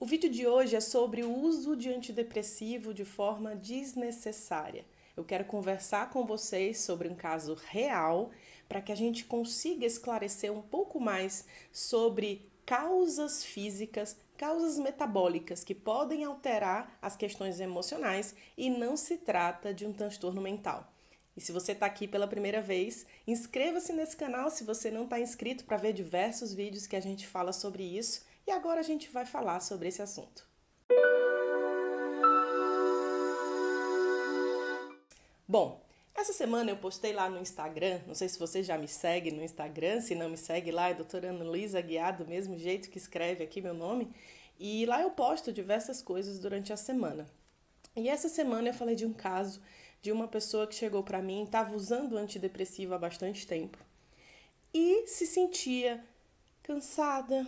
O vídeo de hoje é sobre o uso de antidepressivo de forma desnecessária. Eu quero conversar com vocês sobre um caso real para que a gente consiga esclarecer um pouco mais sobre causas físicas, causas metabólicas que podem alterar as questões emocionais e não se trata de um transtorno mental. E se você está aqui pela primeira vez, inscreva-se nesse canal se você não está inscrito para ver diversos vídeos que a gente fala sobre isso. E agora a gente vai falar sobre esse assunto. Bom, essa semana eu postei lá no Instagram, não sei se você já me segue no Instagram, se não me segue lá, é doutora Ana Luísa Guiar, do mesmo jeito que escreve aqui meu nome, e lá eu posto diversas coisas durante a semana. E essa semana eu falei de um caso de uma pessoa que chegou para mim, estava usando antidepressivo há bastante tempo e se sentia cansada,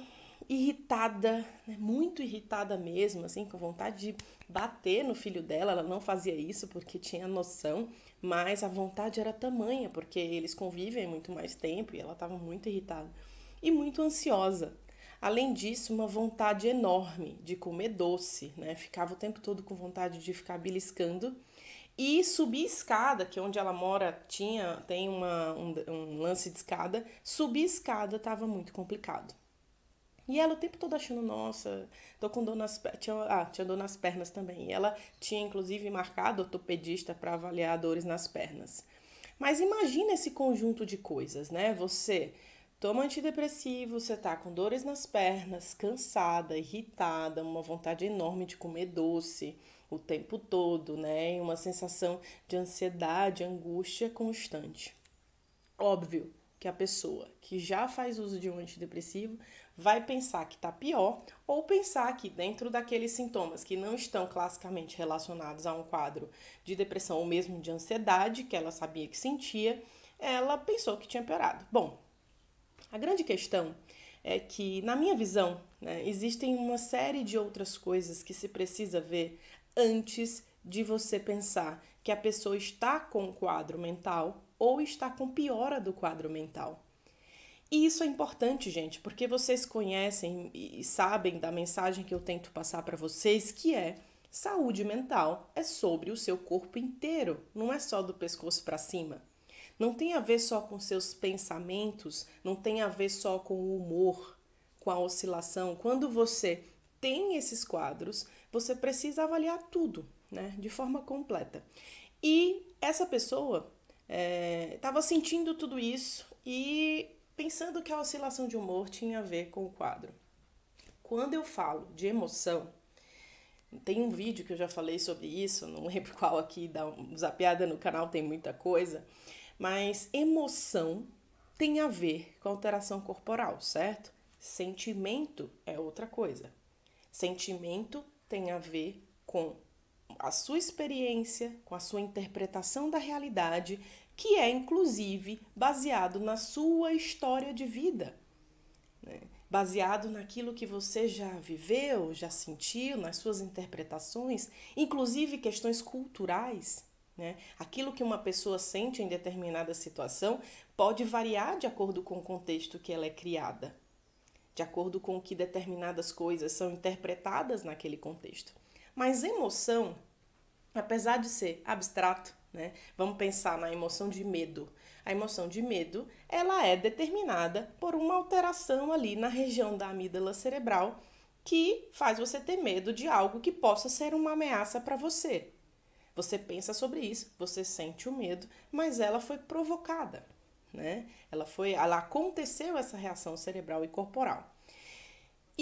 irritada, né, muito irritada mesmo, assim, com vontade de bater no filho dela. Ela não fazia isso porque tinha noção, mas a vontade era tamanha, porque eles convivem muito mais tempo e ela estava muito irritada e muito ansiosa. Além disso, uma vontade enorme de comer doce, né? Ficava o tempo todo com vontade de ficar beliscando e subir escada, que é onde ela mora tinha tem uma, um, um lance de escada, subir escada estava muito complicado. E ela o tempo todo achando, nossa, tô com dor nas pernas. Tinha, ah, tinha dor nas pernas também. E ela tinha, inclusive, marcado ortopedista para avaliar dores nas pernas. Mas imagina esse conjunto de coisas, né? Você toma antidepressivo, você tá com dores nas pernas, cansada, irritada, uma vontade enorme de comer doce o tempo todo, né? Uma sensação de ansiedade, angústia constante. Óbvio que a pessoa que já faz uso de um antidepressivo vai pensar que está pior ou pensar que dentro daqueles sintomas que não estão classicamente relacionados a um quadro de depressão ou mesmo de ansiedade, que ela sabia que sentia, ela pensou que tinha piorado. Bom, a grande questão é que, na minha visão, né, existem uma série de outras coisas que se precisa ver antes de você pensar que a pessoa está com quadro mental ou está com piora do quadro mental. E isso é importante, gente, porque vocês conhecem e sabem da mensagem que eu tento passar para vocês, que é saúde mental é sobre o seu corpo inteiro, não é só do pescoço para cima. Não tem a ver só com seus pensamentos, não tem a ver só com o humor, com a oscilação. Quando você tem esses quadros, você precisa avaliar tudo, né, de forma completa. E essa pessoa estava eh, é, sentindo tudo isso e pensando que a oscilação de humor tinha a ver com o quadro. Quando eu falo de emoção, tem um vídeo que eu já falei sobre isso, não lembro qual aqui, dá um zapiada no canal, tem muita coisa, mas emoção tem a ver com alteração corporal, certo? Sentimento é outra coisa. Sentimento tem a ver com a sua experiência, com a sua interpretação da realidade que é inclusive baseado na sua história de vida, né? baseado naquilo que você já viveu, já sentiu, nas suas interpretações, inclusive questões culturais. Né? Aquilo que uma pessoa sente em determinada situação pode variar de acordo com o contexto que ela é criada, de acordo com que determinadas coisas são interpretadas naquele contexto. Mas emoção, apesar de ser abstrato, né? Vamos pensar na emoção de medo. A emoção de medo, ela é determinada por uma alteração ali na região da amígdala cerebral que faz você ter medo de algo que possa ser uma ameaça para você. Você pensa sobre isso, você sente o medo, mas ela foi provocada, né? Ela foi, ela aconteceu essa reação cerebral e corporal.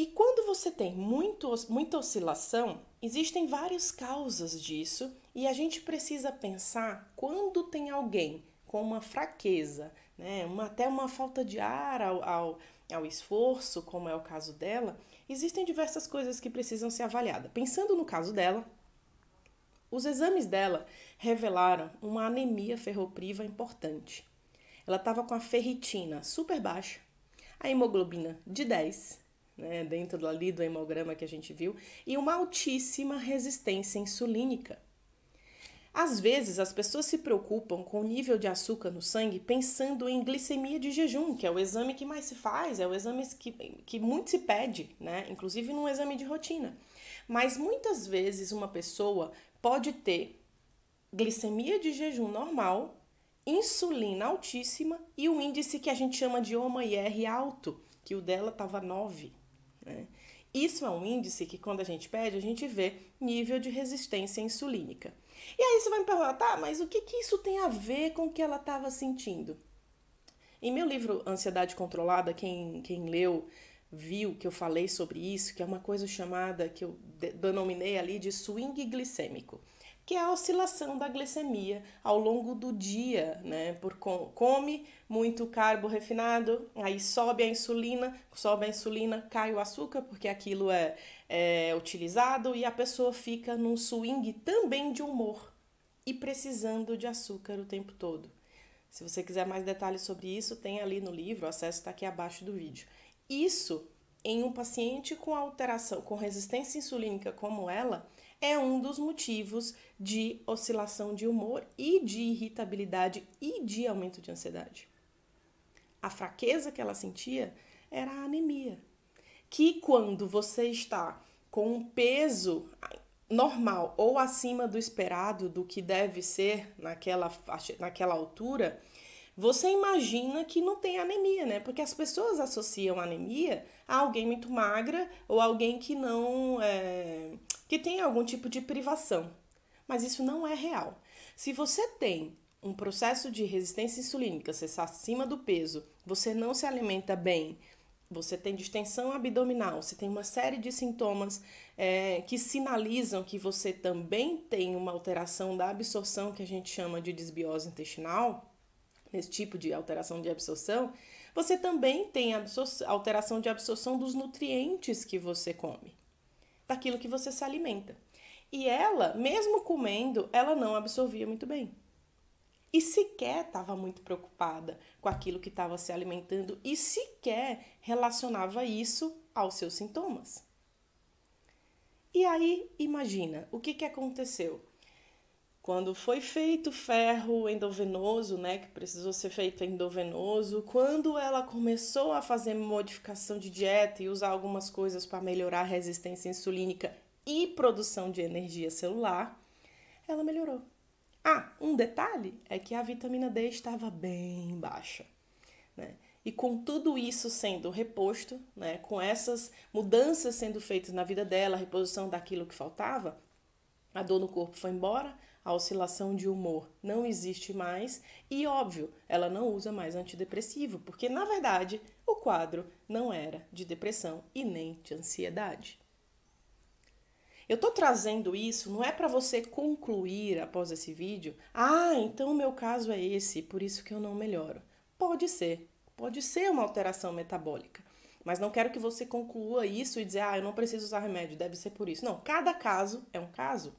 E quando você tem muito, muita oscilação, existem várias causas disso e a gente precisa pensar quando tem alguém com uma fraqueza, né, uma, até uma falta de ar ao, ao, ao esforço, como é o caso dela, existem diversas coisas que precisam ser avaliadas. Pensando no caso dela, os exames dela revelaram uma anemia ferropriva importante. Ela estava com a ferritina super baixa, a hemoglobina de 10 né, dentro ali do hemograma que a gente viu, e uma altíssima resistência insulínica. Às vezes, as pessoas se preocupam com o nível de açúcar no sangue pensando em glicemia de jejum, que é o exame que mais se faz, é o exame que, que muito se pede, né? inclusive num exame de rotina. Mas muitas vezes uma pessoa pode ter glicemia de jejum normal, insulina altíssima e o índice que a gente chama de OMA-IR alto, que o dela estava 9. Né? Isso é um índice que, quando a gente pede, a gente vê nível de resistência insulínica. E aí você vai me perguntar, tá, mas o que, que isso tem a ver com o que ela estava sentindo? Em meu livro Ansiedade Controlada, quem, quem leu viu que eu falei sobre isso, que é uma coisa chamada, que eu denominei ali de swing glicêmico que é a oscilação da glicemia ao longo do dia, né? Por come muito carbo refinado, aí sobe a insulina, sobe a insulina, cai o açúcar, porque aquilo é, é utilizado e a pessoa fica num swing também de humor e precisando de açúcar o tempo todo. Se você quiser mais detalhes sobre isso, tem ali no livro, o acesso está aqui abaixo do vídeo. Isso em um paciente com alteração, com resistência insulínica como ela, é um dos motivos de oscilação de humor e de irritabilidade e de aumento de ansiedade. A fraqueza que ela sentia era a anemia, que quando você está com um peso normal ou acima do esperado do que deve ser naquela, naquela altura, você imagina que não tem anemia, né? Porque as pessoas associam anemia a alguém muito magra ou alguém que não é, que tem algum tipo de privação, mas isso não é real. Se você tem um processo de resistência insulínica, você está acima do peso, você não se alimenta bem, você tem distensão abdominal, você tem uma série de sintomas é, que sinalizam que você também tem uma alteração da absorção que a gente chama de desbiose intestinal, nesse tipo de alteração de absorção, você também tem alteração de absorção dos nutrientes que você come daquilo que você se alimenta. E ela, mesmo comendo, ela não absorvia muito bem. E sequer estava muito preocupada com aquilo que estava se alimentando e sequer relacionava isso aos seus sintomas. E aí, imagina, o que, que aconteceu? quando foi feito ferro endovenoso, né, que precisou ser feito endovenoso, quando ela começou a fazer modificação de dieta e usar algumas coisas para melhorar a resistência insulínica e produção de energia celular, ela melhorou. Ah, um detalhe é que a vitamina D estava bem baixa, né? E com tudo isso sendo reposto, né, com essas mudanças sendo feitas na vida dela, a reposição daquilo que faltava, a dor no corpo foi embora, a oscilação de humor não existe mais e, óbvio, ela não usa mais antidepressivo, porque na verdade o quadro não era de depressão e nem de ansiedade. Eu tô trazendo isso não é para você concluir após esse vídeo, ah, então o meu caso é esse, por isso que eu não melhoro. Pode ser, pode ser uma alteração metabólica. Mas não quero que você conclua isso e dizer, ah, eu não preciso usar remédio, deve ser por isso. Não, cada caso é um caso.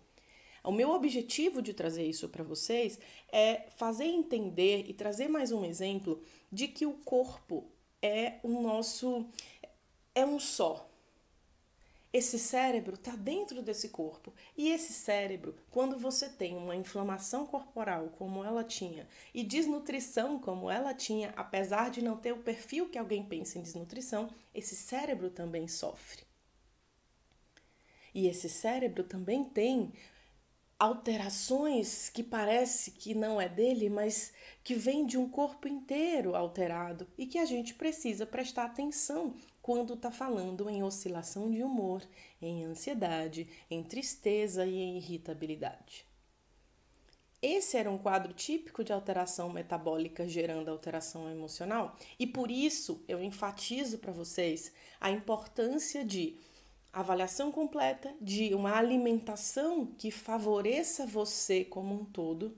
O meu objetivo de trazer isso para vocês é fazer entender e trazer mais um exemplo de que o corpo é o nosso é um só. Esse cérebro está dentro desse corpo. E esse cérebro, quando você tem uma inflamação corporal como ela tinha e desnutrição como ela tinha, apesar de não ter o perfil que alguém pensa em desnutrição, esse cérebro também sofre. E esse cérebro também tem alterações que parece que não é dele, mas que vem de um corpo inteiro alterado e que a gente precisa prestar atenção quando está falando em oscilação de humor, em ansiedade, em tristeza e em irritabilidade. Esse era um quadro típico de alteração metabólica gerando alteração emocional, e por isso eu enfatizo para vocês a importância de avaliação completa, de uma alimentação que favoreça você como um todo,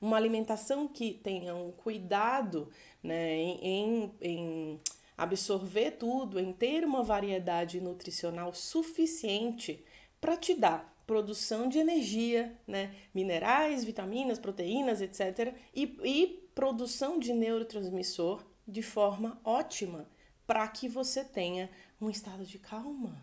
uma alimentação que tenha um cuidado né, em, em absorver tudo, em ter uma variedade nutricional suficiente para te dar produção de energia, né, minerais, vitaminas, proteínas, etc., e, e produção de neurotransmissor de forma ótima para que você tenha um estado de calma,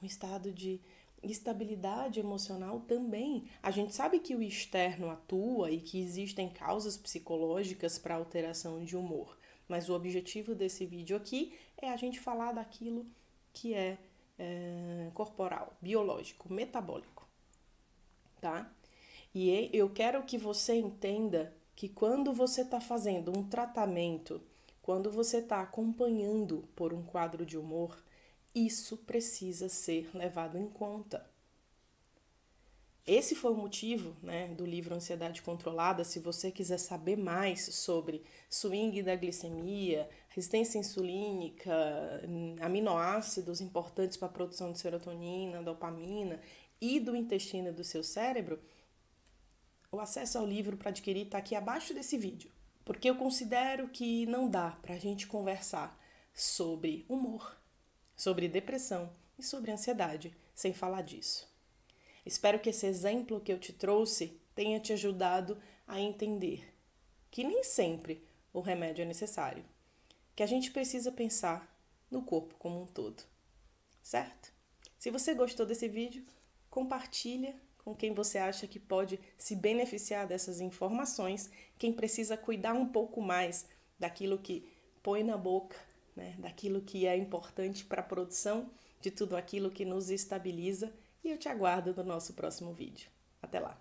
um estado de estabilidade emocional também. A gente sabe que o externo atua e que existem causas psicológicas para alteração de humor, mas o objetivo desse vídeo aqui é a gente falar daquilo que é, é corporal, biológico, metabólico, tá? E eu quero que você entenda que quando você está fazendo um tratamento quando você está acompanhando por um quadro de humor, isso precisa ser levado em conta. Esse foi o motivo né, do livro Ansiedade Controlada. Se você quiser saber mais sobre swing da glicemia, resistência insulínica, aminoácidos importantes para a produção de serotonina, dopamina e do intestino e do seu cérebro, o acesso ao livro para adquirir está aqui abaixo desse vídeo porque eu considero que não dá para a gente conversar sobre humor, sobre depressão e sobre ansiedade sem falar disso. Espero que esse exemplo que eu te trouxe tenha te ajudado a entender que nem sempre o remédio é necessário, que a gente precisa pensar no corpo como um todo, certo? Se você gostou desse vídeo, compartilha com quem você acha que pode se beneficiar dessas informações, quem precisa cuidar um pouco mais daquilo que põe na boca, né, daquilo que é importante para a produção, de tudo aquilo que nos estabiliza. E eu te aguardo no nosso próximo vídeo. Até lá!